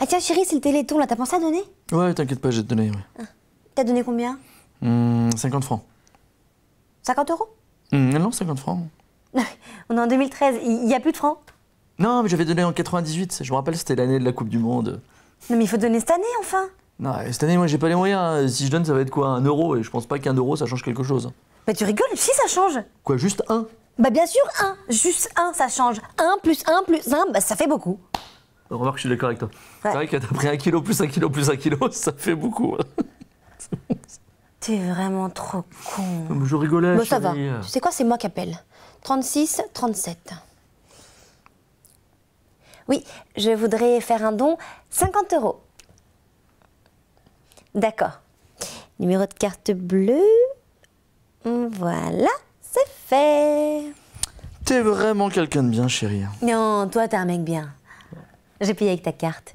Ah tiens chérie, c'est le téléthon là, t'as pensé à donner Ouais, t'inquiète pas, j'ai donné. Ouais. Ah. T'as donné combien 50 hmm, francs. 50 euros hmm, Non, 50 francs. On est en 2013, il n'y a plus de francs. Non, mais j'avais donné en 98, je me rappelle, c'était l'année de la Coupe du Monde. Non, mais il faut donner cette année enfin Non, cette année, moi, j'ai pas les moyens. Si je donne, ça va être quoi Un euro Et je pense pas qu'un euro, ça change quelque chose. Mais tu rigoles, si ça change Quoi, juste un Bah bien sûr, un Juste un, ça change. Un plus un plus un, bah, ça fait beaucoup. Remarque, je suis d'accord avec toi. C'est vrai que t'as pris un kilo plus un kilo plus un kilo, ça fait beaucoup. Hein. T'es vraiment trop con. Je rigolais. Bon, ça va. Tu sais quoi, c'est moi qui appelle. 36, 37. Oui, je voudrais faire un don 50 euros. D'accord. Numéro de carte bleue. Mm, voilà, c'est fait. T'es vraiment quelqu'un de bien, chérie. Non, toi, t'es un mec bien. J'ai payé avec ta carte.